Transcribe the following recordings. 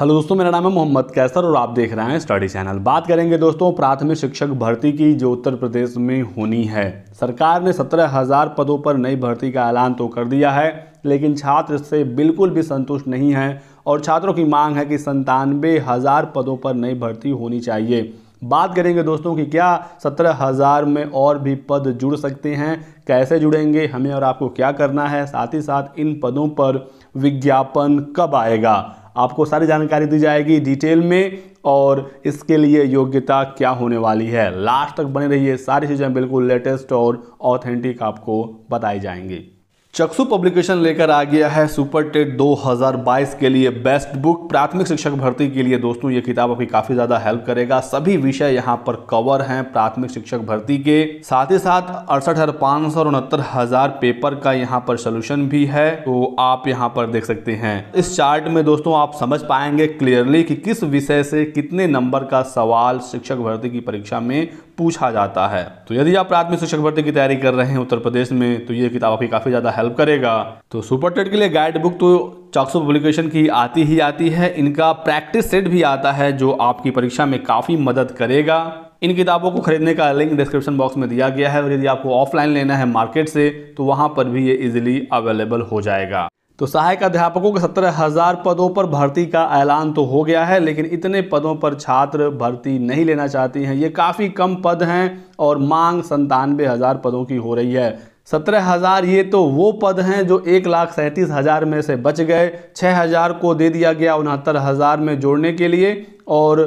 hello दोस्तों मेरा नाम है मोहम्मद कैसर और आप देख रहे हैं स्टडी चैनल बात करेंगे दोस्तों प्राथमिक शिक्षक भर्ती की जो उत्तर प्रदेश में होनी है सरकार ने सत्रह हजार पदों पर नई भर्ती का ऐलान तो कर दिया है लेकिन छात्र इससे बिल्कुल भी संतुष्ट नहीं हैं और छात्रों की मांग है कि संतानवे हज़ार पदों पर नई भर्ती होनी चाहिए बात करेंगे दोस्तों कि क्या सत्रह हज़ार में और भी पद जुड़ सकते हैं कैसे जुड़ेंगे हमें और आपको क्या करना है साथ ही साथ इन पदों पर विज्ञापन कब आएगा आपको सारी जानकारी दी जाएगी डिटेल में और इसके लिए योग्यता क्या होने वाली है लास्ट तक बने रहिए सारी चीज़ें बिल्कुल लेटेस्ट और ऑथेंटिक आपको बताई जाएंगी चक्षु पब्लिकेशन लेकर आ गया है सुपर टेट 2022 के लिए बेस्ट बुक प्राथमिक शिक्षक भर्ती के लिए दोस्तों ये किताब आपकी काफ़ी ज़्यादा हेल्प करेगा सभी विषय यहाँ पर कवर हैं प्राथमिक शिक्षक भर्ती के साथ ही साथ अड़सठ हज़ार पाँच सौ उनहत्तर हज़ार पेपर का यहाँ पर सोल्यूशन भी है तो आप यहाँ पर देख सकते हैं इस चार्ट में दोस्तों आप समझ पाएंगे क्लियरली कि किस विषय से कितने नंबर का सवाल शिक्षक भर्ती की परीक्षा में पूछा जाता है तो यदि आप प्राथमिक शिक्षक भर्ती की तैयारी कर रहे हैं उत्तर प्रदेश में तो ये किताब आपकी काफ़ी ज़्यादा हेल्प करेगा तो सुपर टेट के लिए गाइड बुक तो चॉक्सो पब्लिकेशन की आती ही आती है इनका प्रैक्टिस सेट भी आता है जो आपकी परीक्षा में काफ़ी मदद करेगा इन किताबों को खरीदने का लिंक डिस्क्रिप्शन बॉक्स में दिया गया है और यदि आपको ऑफलाइन लेना है मार्केट से तो वहां पर भी ये इजिली अवेलेबल हो जाएगा तो सहायक अध्यापकों के सत्रह हजार पदों पर भर्ती का ऐलान तो हो गया है लेकिन इतने पदों पर छात्र भर्ती नहीं लेना चाहती हैं ये काफ़ी कम पद हैं और मांग संतानवे हज़ार पदों की हो रही है सत्रह हज़ार ये तो वो पद हैं जो एक लाख सैंतीस हज़ार में से बच गए छः हज़ार को दे दिया गया उनहत्तर हज़ार में जोड़ने के लिए और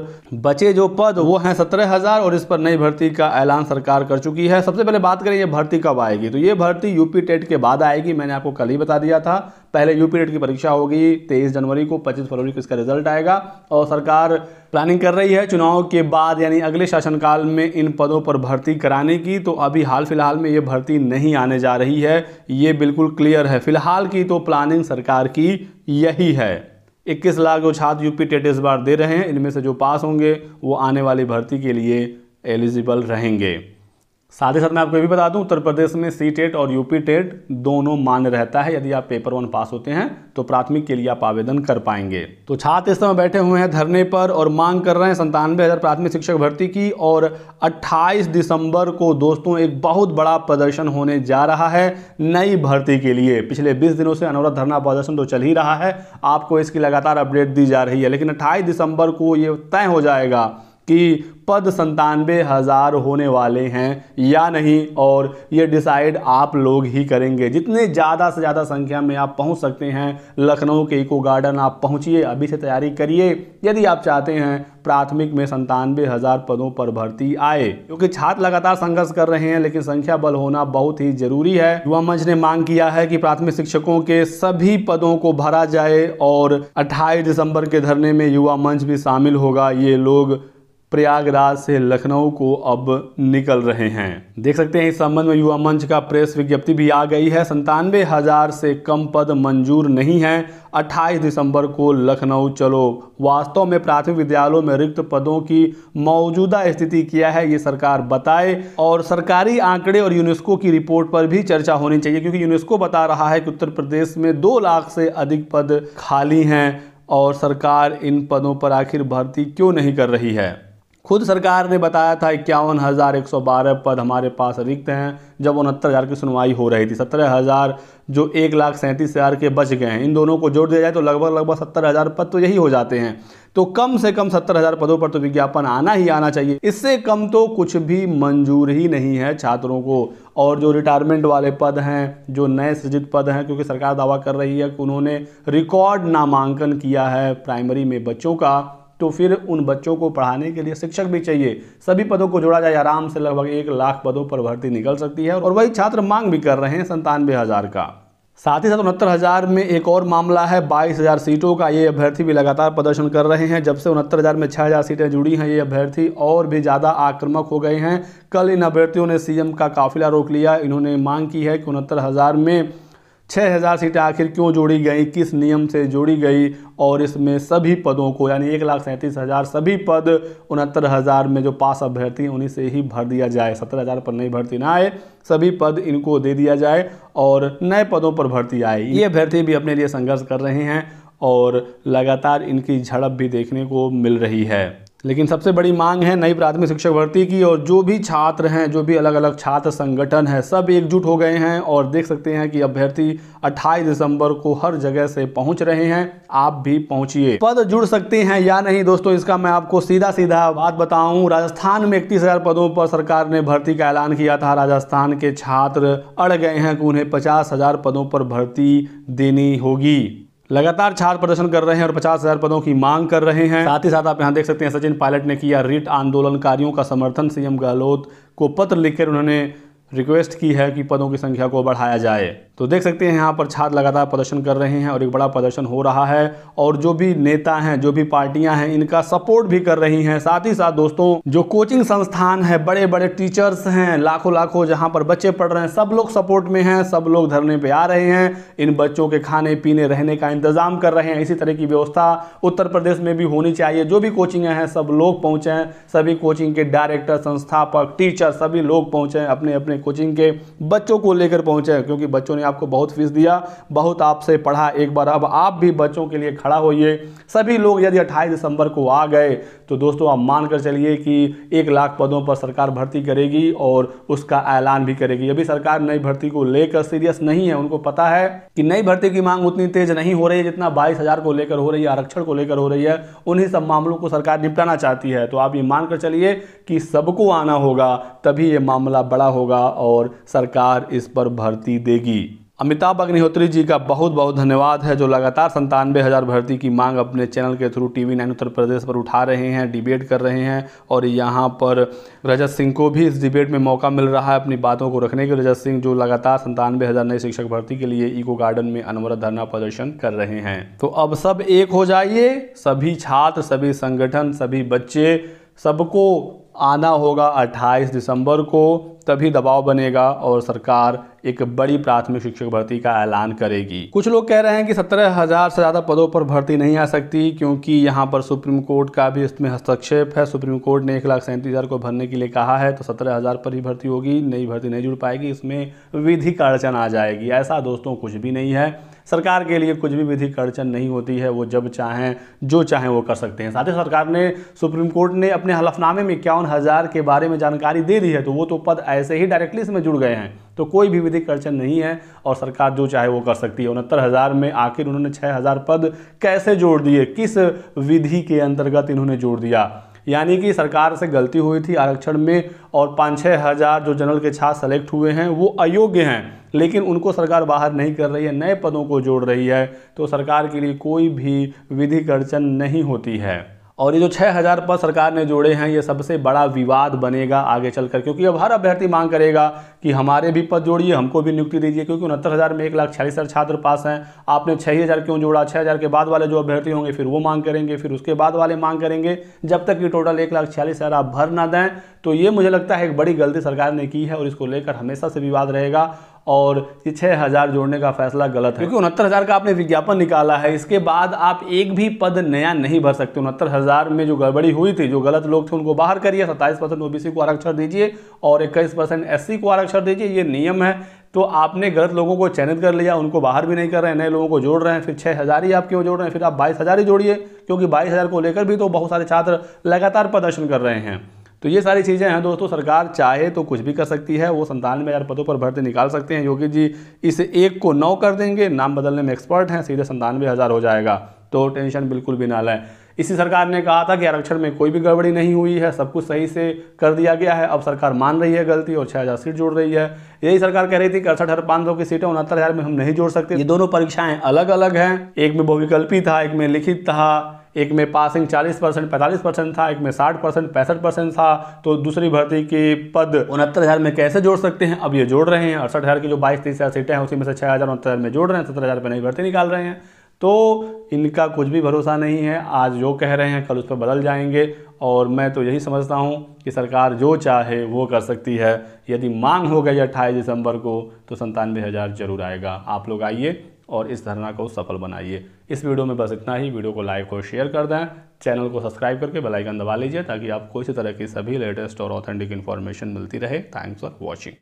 बचे जो पद वो हैं सत्रह हज़ार और इस पर नई भर्ती का ऐलान सरकार कर चुकी है सबसे पहले बात करें ये भर्ती कब आएगी तो ये भर्ती यूपी टेट के बाद आएगी मैंने आपको कल ही बता दिया था पहले यूपी टेट की परीक्षा होगी तेईस जनवरी को पच्चीस फरवरी को इसका रिजल्ट आएगा और सरकार प्लानिंग कर रही है चुनाव के बाद यानी अगले शासनकाल में इन पदों पर भर्ती कराने की तो अभी हाल फिलहाल में ये भर्ती नहीं आने जा रही है ये बिल्कुल क्लियर है फिलहाल की तो प्लानिंग सरकार की यही है इक्कीस लाख जो छात्र यूपी टेट इस बार दे रहे हैं इनमें से जो पास होंगे वो आने वाली भर्ती के लिए एलिजिबल रहेंगे साथ ही साथ मैं आपको ये भी बता दूं उत्तर प्रदेश में सी टेट और यूपी टेट दोनों मान्य रहता है यदि आप पेपर वन पास होते हैं तो प्राथमिक के लिए आप आवेदन कर पाएंगे तो छात्र इस समय बैठे हुए हैं धरने पर और मांग कर रहे हैं संतानवे हज़ार प्राथमिक शिक्षक भर्ती की और 28 दिसंबर को दोस्तों एक बहुत बड़ा प्रदर्शन होने जा रहा है नई भर्ती के लिए पिछले बीस दिनों से अनवरत धरना प्रदर्शन तो चल ही रहा है आपको इसकी लगातार अपडेट दी जा रही है लेकिन अट्ठाईस दिसंबर को ये तय हो जाएगा कि पद संतानवे हज़ार होने वाले हैं या नहीं और ये डिसाइड आप लोग ही करेंगे जितने ज़्यादा से ज़्यादा संख्या में आप पहुंच सकते हैं लखनऊ के इको गार्डन आप पहुंचिए अभी से तैयारी करिए यदि आप चाहते हैं प्राथमिक में संतानवे हज़ार पदों पर भर्ती आए क्योंकि छात्र लगातार संघर्ष कर रहे हैं लेकिन संख्या बल होना बहुत ही जरूरी है युवा मंच ने मांग किया है कि प्राथमिक शिक्षकों के सभी पदों को भरा जाए और अट्ठाईस दिसंबर के धरने में युवा मंच भी शामिल होगा ये लोग प्रयागराज से लखनऊ को अब निकल रहे हैं देख सकते हैं इस संबंध में युवा मंच का प्रेस विज्ञप्ति भी आ गई है संतानवे हजार से कम पद मंजूर नहीं हैं 28 दिसंबर को लखनऊ चलो वास्तव में प्राथमिक विद्यालयों में रिक्त पदों की मौजूदा स्थिति क्या है ये सरकार बताए और सरकारी आंकड़े और यूनेस्को की रिपोर्ट पर भी चर्चा होनी चाहिए क्योंकि यूनेस्को बता रहा है कि उत्तर प्रदेश में दो लाख से अधिक पद खाली हैं और सरकार इन पदों पर आखिर भर्ती क्यों नहीं कर रही है खुद सरकार ने बताया था इक्यावन हज़ार एक सौ बारह पद हमारे पास रिक्त हैं जब उनहत्तर हज़ार की सुनवाई हो रही थी सत्रह हज़ार जो एक लाख सैंतीस हज़ार के बच गए हैं इन दोनों को जोड़ दिया जाए तो लगभग लगभग सत्तर हज़ार पद तो यही हो जाते हैं तो कम से कम सत्तर हज़ार पदों पर तो विज्ञापन आना ही आना चाहिए इससे कम तो कुछ भी मंजूर ही नहीं है छात्रों को और जो रिटायरमेंट वाले पद हैं जो नए सृजित पद हैं क्योंकि सरकार दावा कर रही है कि उन्होंने रिकॉर्ड नामांकन किया है प्राइमरी में बच्चों का तो फिर उन बच्चों को पढ़ाने के लिए शिक्षक भी चाहिए सभी पदों को जोड़ा जाए आराम से लगभग एक लाख पदों पर भर्ती निकल सकती है और वही छात्र मांग भी कर रहे हैं संतानवे हज़ार का साथ ही साथ उनहत्तर हज़ार में एक और मामला है बाईस हज़ार सीटों का ये अभ्यर्थी भी लगातार प्रदर्शन कर रहे हैं जब से उनहत्तर हज़ार में छः हज़ार सीटें जुड़ी हैं ये अभ्यर्थी और भी ज़्यादा आक्रामक हो गए हैं कल इन अभ्यर्थियों ने सीएम का काफिला रोक लिया इन्होंने मांग की है कि उनहत्तर हज़ार में छः हज़ार सीटें आखिर क्यों जोड़ी गई किस नियम से जोड़ी गई और इसमें सभी पदों को यानी एक लाख सैंतीस हज़ार सभी पद उनहत्तर हज़ार में जो पास अभ्यर्थी हैं उन्हीं से ही भर दिया जाए सत्तर हज़ार पर नई भर्ती ना आए सभी पद इनको दे दिया जाए और नए पदों पर भर्ती आए ये अभ्यर्थी भी अपने लिए संघर्ष कर रहे हैं और लगातार इनकी झड़प भी देखने को मिल रही है लेकिन सबसे बड़ी मांग है नई प्राथमिक शिक्षक भर्ती की और जो भी छात्र हैं जो भी अलग अलग छात्र संगठन हैं सब एकजुट हो गए हैं और देख सकते हैं कि अभ्यर्थी 28 दिसंबर को हर जगह से पहुंच रहे हैं आप भी पहुंचिए पद जुड़ सकते हैं या नहीं दोस्तों इसका मैं आपको सीधा सीधा बात बताऊं राजस्थान में इकतीस पदों पर सरकार ने भर्ती का ऐलान किया था राजस्थान के छात्र अड़ गए हैं कि उन्हें पचास पदों पर भर्ती देनी होगी लगातार छात्र प्रदर्शन कर रहे हैं और पचास हजार पदों की मांग कर रहे हैं साथ ही साथ आप यहां देख सकते हैं सचिन पायलट ने किया रिट आंदोलनकारियों का समर्थन सीएम गहलोत को पत्र लिखकर उन्होंने रिक्वेस्ट की है कि पदों की संख्या को बढ़ाया जाए तो देख सकते हैं यहाँ पर छात्र लगातार प्रदर्शन कर रहे हैं और एक बड़ा प्रदर्शन हो रहा है और जो भी नेता हैं जो भी पार्टियां हैं इनका सपोर्ट भी कर रही हैं साथ ही साथ दोस्तों जो कोचिंग संस्थान है बड़े बड़े टीचर्स हैं लाखों लाखों जहाँ पर बच्चे पढ़ रहे हैं सब लोग सपोर्ट में हैं सब लोग धरने पर आ रहे हैं इन बच्चों के खाने पीने रहने का इंतजाम कर रहे हैं इसी तरह की व्यवस्था उत्तर प्रदेश में भी होनी चाहिए जो भी कोचिंग हैं सब लोग पहुँचें सभी कोचिंग के डायरेक्टर संस्थापक टीचर सभी लोग पहुँचें अपने अपने अपने कोचिंग के बच्चों को लेकर पहुंचे क्योंकि बच्चों ने आपको बहुत फीस दिया बहुत आपसे पढ़ा एक बार अब आप भी बच्चों के लिए खड़ा होइए सभी लोग यदि अट्ठाईस दिसंबर को आ गए तो दोस्तों आप मानकर चलिए कि एक लाख पदों पर सरकार भर्ती करेगी और उसका ऐलान भी करेगी अभी सरकार नई भर्ती को लेकर सीरियस नहीं है उनको पता है कि नई भर्ती की मांग उतनी तेज नहीं हो रही है जितना बाईस हज़ार को लेकर हो रही है आरक्षण को लेकर हो रही है उन्हीं सब मामलों को सरकार निपटाना चाहती है तो आप ये मानकर चलिए कि सबको आना होगा तभी ये मामला बड़ा होगा होगा और सरकार इस पर भर्ती देगी अमिताभ अग्निहोत्री जी का बहुत बहुत धन्यवाद है जो लगातार संतानवे हज़ार भर्ती की मांग अपने चैनल के through TV nine Uttar Pradesh पर उठा रहे हैं डिबेट कर रहे हैं और यहाँ पर रजत सिंह को भी इस डिबेट में मौका मिल रहा है अपनी बातों को रखने के रजत सिंह जो लगातार संतानवे हज़ार नए शिक्षक भर्ती के लिए ईको गार्डन में अनवरत धरना प्रदर्शन कर रहे हैं तो अब सब एक हो जाइए सभी छात्र सभी संगठन सभी बच्चे सबको आना होगा 28 दिसंबर को तभी दबाव बनेगा और सरकार एक बड़ी प्राथमिक शिक्षक भर्ती का ऐलान करेगी कुछ लोग कह रहे हैं कि सत्रह हजार से ज़्यादा पदों पर भर्ती नहीं आ सकती क्योंकि यहाँ पर सुप्रीम कोर्ट का भी इसमें हस्तक्षेप है सुप्रीम कोर्ट ने एक लाख सैंतीस हज़ार को भरने के लिए कहा है तो सत्रह हज़ार पर ही भर्ती होगी नई भर्ती नहीं जुड़ पाएगी इसमें विधि का अड़चन आ जाएगी ऐसा दोस्तों कुछ भी नहीं है सरकार के लिए कुछ भी विधि अड़चन नहीं होती है वो जब चाहें जो चाहें वो कर सकते हैं साथ ही सरकार ने सुप्रीम कोर्ट ने अपने हलफनामे में इक्यावन हज़ार के बारे में जानकारी दे दी है तो वो तो पद ऐसे ही डायरेक्टली इसमें जुड़ गए हैं तो कोई भी विधिक अड़चन नहीं है और सरकार जो चाहे वो कर सकती है उनहत्तर हज़ार में आखिर उन्होंने छः हज़ार पद कैसे जोड़ दिए किस विधि के अंतर्गत इन्होंने जोड़ दिया यानी कि सरकार से गलती हुई थी आरक्षण में और पाँच छः हज़ार जो जनरल के छात्र सेलेक्ट हुए हैं वो अयोग्य हैं लेकिन उनको सरकार बाहर नहीं कर रही है नए पदों को जोड़ रही है तो सरकार के लिए कोई भी विधिक अड़चन नहीं होती है और ये जो छः हज़ार पद सरकार ने जोड़े हैं ये सबसे बड़ा विवाद बनेगा आगे चलकर क्योंकि अब हर अभ्यर्थी मांग करेगा कि हमारे भी पद जोड़िए हमको भी नियुक्ति दीजिए क्योंकि उनहत्तर हज़ार में एक लाख छियालीस हज़ार छात्र पास हैं आपने छः हज़ार क्यों जोड़ा छः हज़ार के बाद वाले जो अभ्यर्थी होंगे फिर वो मांग करेंगे फिर उसके बाद वाले मांग करेंगे जब तक कि टोटल एक लाख छियालीस हज़ार आप भर ना दें तो ये मुझे लगता है एक बड़ी गलती सरकार ने की है और इसको लेकर हमेशा से विवाद रहेगा और ये छः हज़ार जोड़ने का फैसला गलत है क्योंकि उनहत्तर हज़ार का आपने विज्ञापन निकाला है इसके बाद आप एक भी पद नया नहीं भर सकते उनहत्तर हज़ार में जो गड़बड़ी हुई थी जो गलत लोग थे उनको बाहर करिए सत्ताईस परसेंट ओ को आरक्षण दीजिए और इक्कीस परसेंट एस को आरक्षण दीजिए ये नियम है तो आपने गलत लोगों को चयनित कर लिया उनको बाहर भी नहीं कर रहे हैं नए लोगों को जोड़ रहे हैं फिर छः हज़ार ही आप क्यों जोड़ रहे हैं फिर आप बाईस हज़ार ही जोड़िए क्योंकि बाईस हज़ार को लेकर भी तो बहुत सारे छात्र लगातार प्रदर्शन कर रहे हैं तो ये सारी चीज़ें हैं दोस्तों सरकार चाहे तो कुछ भी कर सकती है वो संतानवे हज़ार पदों पर भर्ती निकाल सकते हैं योगी जी इस एक को नौ कर देंगे नाम बदलने में एक्सपर्ट हैं सीधे संतानवे हज़ार हो जाएगा तो टेंशन बिल्कुल भी ना लें इसी सरकार ने कहा था कि आरक्षण में कोई भी गड़बड़ी नहीं हुई है सब कुछ सही से कर दिया गया है अब सरकार मान रही है गलती और छः हज़ार सीट जोड़ रही है यही सरकार कह रही थी कि अड़सठ हज़ार पाँच सौ की सीटें उनहत्तर हज़ार में हम नहीं जोड़ सकते ये दोनों परीक्षाएं अलग अलग हैं एक में बहुविकल्पी था एक में लिखित था एक में पासिंग 40 परसेंट पैंतालीस परसेंट था एक में 60 परसेंट पैंसठ परसेंट था तो दूसरी भर्ती के पद उनहत्तर हज़ार में कैसे जोड़ सकते हैं अब ये जोड़ रहे हैं अड़सठ हज़ार की जो बाईस तीस हज़ार सीटें हैं उसी में से छः हज़ार उनहत्तर हज़ार में जोड़ रहे हैं सत्रह हज़ार पर नई भर्ती निकाल रहे हैं तो इनका कुछ भी भरोसा नहीं है आज जो कह रहे हैं कल उस पर बदल जाएंगे और मैं तो यही समझता हूँ कि सरकार जो चाहे वो कर सकती है यदि मांग हो गई अट्ठाईस दिसंबर को तो संतानवे हज़ार जरूर आएगा आप लोग आइए और इस धरना को सफल बनाइए इस वीडियो में बस इतना ही वीडियो को लाइक और शेयर कर दें चैनल को सब्सक्राइब करके बेल आइकन दबा लीजिए ताकि आपको इसी तरह की सभी लेटेस्ट और ऑथेंटिक इन्फॉर्मेशन मिलती रहे थैंक्स फॉर वॉचिंग